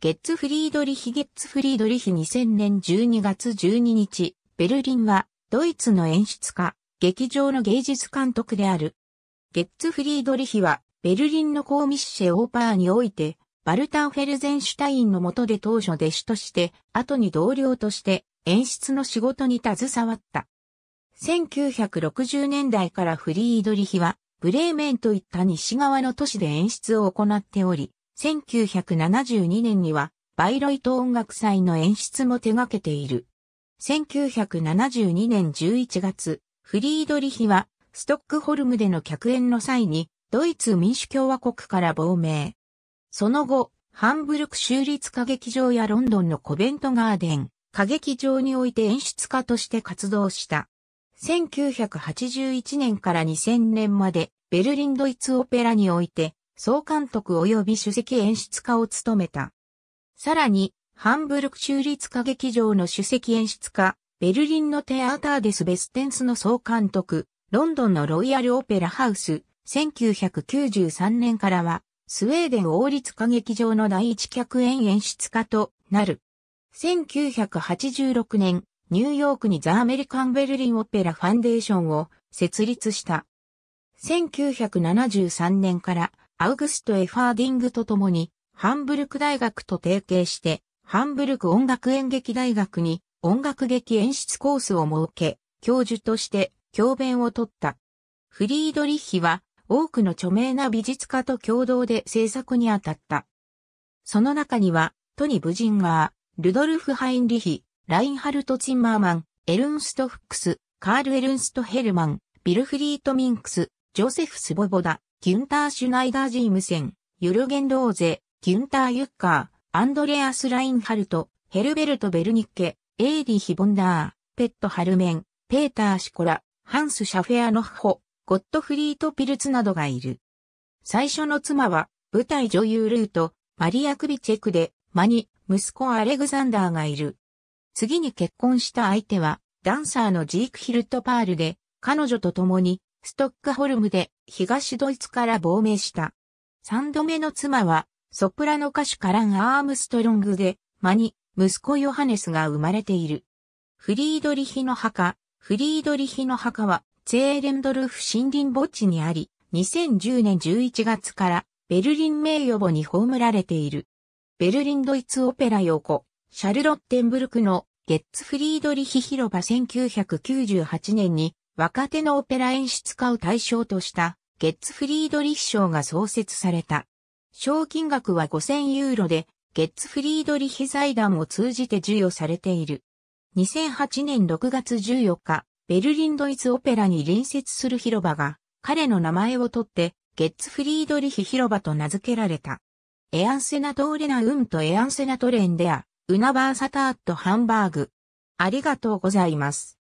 ゲッツフリードリヒ・ゲッツフリードリヒ2000年12月12日、ベルリンはドイツの演出家、劇場の芸術監督である。ゲッツフリードリヒはベルリンのコーミッシェ・オーパーにおいて、バルター・フェルゼンシュタインの下で当初弟子として、後に同僚として演出の仕事に携わった。1960年代からフリードリヒは、ブレーメンといった西側の都市で演出を行っており、1972年には、バイロイト音楽祭の演出も手掛けている。1972年11月、フリードリヒは、ストックホルムでの客演の際に、ドイツ民主共和国から亡命。その後、ハンブルク州立歌劇場やロンドンのコベントガーデン、歌劇場において演出家として活動した。1981年から2000年まで、ベルリンドイツオペラにおいて、総監督及び主席演出家を務めた。さらに、ハンブルク州立歌劇場の主席演出家、ベルリンのテアーターデス・ベステンスの総監督、ロンドンのロイヤル・オペラハウス、1993年からは、スウェーデン王立歌劇場の第一客演演出家となる。1986年、ニューヨークにザ・アメリカン・ベルリン・オペラ・ファンデーションを設立した。1973年からアウグスト・エファーディングと共に、ハンブルク大学と提携して、ハンブルク音楽演劇大学に音楽劇演出コースを設け、教授として教鞭を取った。フリードリッヒは多くの著名な美術家と共同で制作に当たった。その中には、トニ・ブジンガー、ルドルフ・ハインリヒ、ラインハルト・チンマーマン、エルンスト・フックス、カール・エルンスト・ヘルマン、ビルフリート・ミンクス、ジョセフ・スボボダ、ギュンター・シュナイダー・ジームセン、ユルゲン・ローゼ、ギュンター・ユッカー、アンドレアス・ラインハルト、ヘルベルト・ベルニッケ、エイリヒ・ボンダー、ペット・ハルメン、ペーター・シコラ、ハンス・シャフェア・ノッホ、ゴットフリート・ピルツなどがいる。最初の妻は、舞台女優ルート、マリア・クビチェクで、マに、息子アレグザンダーがいる。次に結婚した相手は、ダンサーのジーク・ヒルトパールで、彼女と共に、ストックホルムで東ドイツから亡命した。三度目の妻は、ソプラノ歌手カラン・アームストロングで、間に、息子ヨハネスが生まれている。フリードリヒの墓、フリードリヒの墓は、ツェーレンドルフ森林墓地にあり、2010年11月からベルリン名誉墓に葬られている。ベルリンドイツオペラ横、シャルロッテンブルクのゲッツフリードリヒ広場1998年に若手のオペラ演出家を対象としたゲッツフリードリヒ賞が創設された。賞金額は5000ユーロで、ゲッツフリードリヒ財団を通じて授与されている。2008年6月14日、ベルリンドイツオペラに隣接する広場が、彼の名前を取って、ゲッツフリードリヒ広場と名付けられた。エアンセナトーレナウンとエアンセナトレンデア、ウナバーサターットハンバーグ。ありがとうございます。